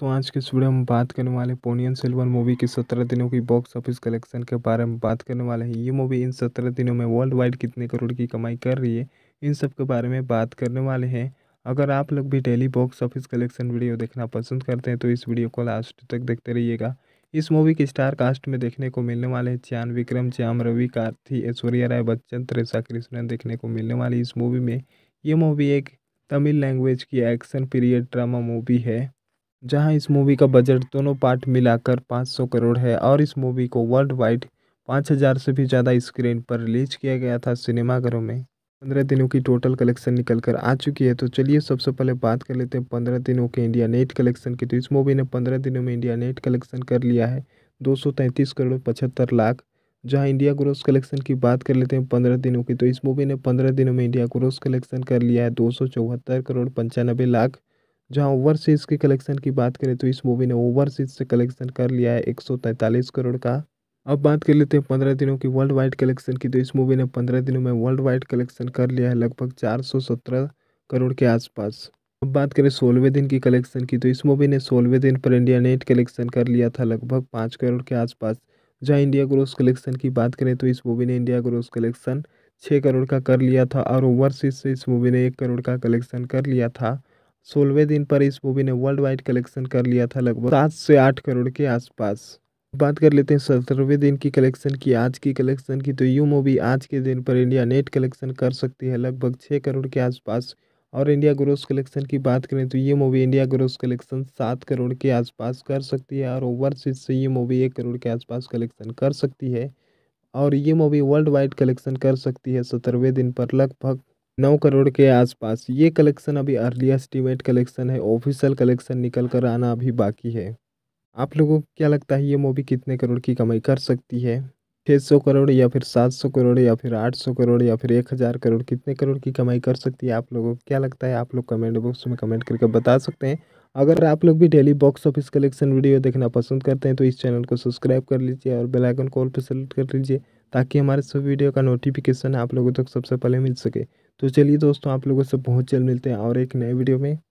दोस्तों आज के इस वीडियो में बात करने वाले पोनियन सिल्वर मूवी की सत्रह दिनों की बॉक्स ऑफिस कलेक्शन के बारे में बात करने वाले हैं ये मूवी इन सत्रह दिनों में वर्ल्ड वाइड कितने करोड़ की कमाई कर रही है इन सब के बारे में बात करने वाले हैं अगर आप लोग भी daily box office collection video देखना पसंद करते हैं तो इस वीडियो को लास्ट तक देखते रहिएगा इस मूवी के स्टार कास्ट में देखने को मिलने वाले हैं चैन विक्रम च्याम रवि कार्थी ऐश्वर्या राय बच्चन त्रेसा कृष्णन देखने को मिलने वाली इस मूवी में ये मूवी एक तमिल लैंग्वेज की एक्शन पीरियड ड्रामा मूवी है जहां इस मूवी का बजट दोनों पार्ट मिलाकर 500 करोड़ है और इस मूवी को वर्ल्ड वाइड 5000 से भी ज़्यादा स्क्रीन पर रिलीज किया गया था सिनेमाघरों में पंद्रह दिनों की टोटल कलेक्शन निकल कर आ चुकी है तो चलिए सबसे पहले बात कर लेते हैं पंद्रह दिनों के इंडिया नेट कलेक्शन की तो इस मूवी ने पंद्रह दिनों में इंडिया नेट कलेक्शन कर लिया है दो करोड़ पचहत्तर लाख जहां इंडिया ग्रोस कलेक्शन की बात कर लेते हैं पंद्रह दिनों की तो इस मूवी ने पंद्रह दिनों में इंडिया ग्रोस कलेक्शन कर लिया है दो करोड़ पंचानबे लाख जहां ओवरसीज़ के कलेक्शन की बात करें तो इस मूवी ने ओवरसीज़ से कलेक्शन कर लिया है एक करोड़ का अब बात कर लेते हैं पंद्रह दिनों की वर्ल्ड वाइड कलेक्शन की तो इस मूवी ने पंद्रह दिनों में वर्ल्ड वाइड कलेक्शन कर लिया है लगभग चार सौ सत्रह करोड़ के आसपास अब बात करें सोलहवें दिन की कलेक्शन की तो इस मूवी ने सोलहवें दिन पर इंडिया नेट कलेक्शन कर लिया था लगभग पाँच करोड़ के आसपास जहाँ इंडिया ग्रोस कलेक्शन की बात करें तो इस मूवी ने इंडिया ग्रोस कलेक्शन छः करोड़ का कर लिया था और ओवरसीज से इस मूवी ने एक करोड़ का कलेक्शन कर लिया था सोलहवें दिन पर इस मूवी ने वर्ल्ड वाइड कलेक्शन कर लिया था लगभग सात से आठ करोड़ के आसपास बात कर लेते हैं सत्रहवें दिन की कलेक्शन की आज की कलेक्शन की तो यू मूवी आज के दिन पर इंडिया नेट कलेक्शन कर सकती है लगभग छः करोड़ के आसपास और इंडिया ग्रोस कलेक्शन की बात करें तो ये मूवी इंडिया ग्रोस कलेक्शन सात करोड़ के आसपास कर सकती है और ओवरसीज से ये मूवी एक करोड़ के आसपास कलेक्शन कर सकती है और ये मूवी वर्ल्ड वाइड कलेक्शन कर सकती है सत्रहवें दिन पर लगभग नौ करोड़ के आसपास ये कलेक्शन अभी अर्ली एस्टिमेट कलेक्शन है ऑफिशियल कलेक्शन निकल कर आना अभी बाकी है आप लोगों को क्या लगता है ये मूवी कितने करोड़ की कमाई कर सकती है छः सौ करोड़ या फिर सात सौ करोड़ या फिर आठ सौ करोड़ या फिर एक हज़ार करोड़ कितने करोड़ की कमाई कर सकती है आप लोगों को क्या लगता है आप लोग कमेंट बॉक्स में कमेंट करके बता सकते हैं अगर आप लोग भी daily box office collection video देखना पसंद करते हैं तो इस चैनल को सब्सक्राइब कर लीजिए और बेल आइकन कॉल पर सेलेक्ट कर लीजिए ताकि हमारे सब वीडियो का नोटिफिकेशन आप लोगों तक सबसे पहले मिल सके तो चलिए दोस्तों आप लोगों से बहुत जल्द मिलते हैं और एक नए वीडियो में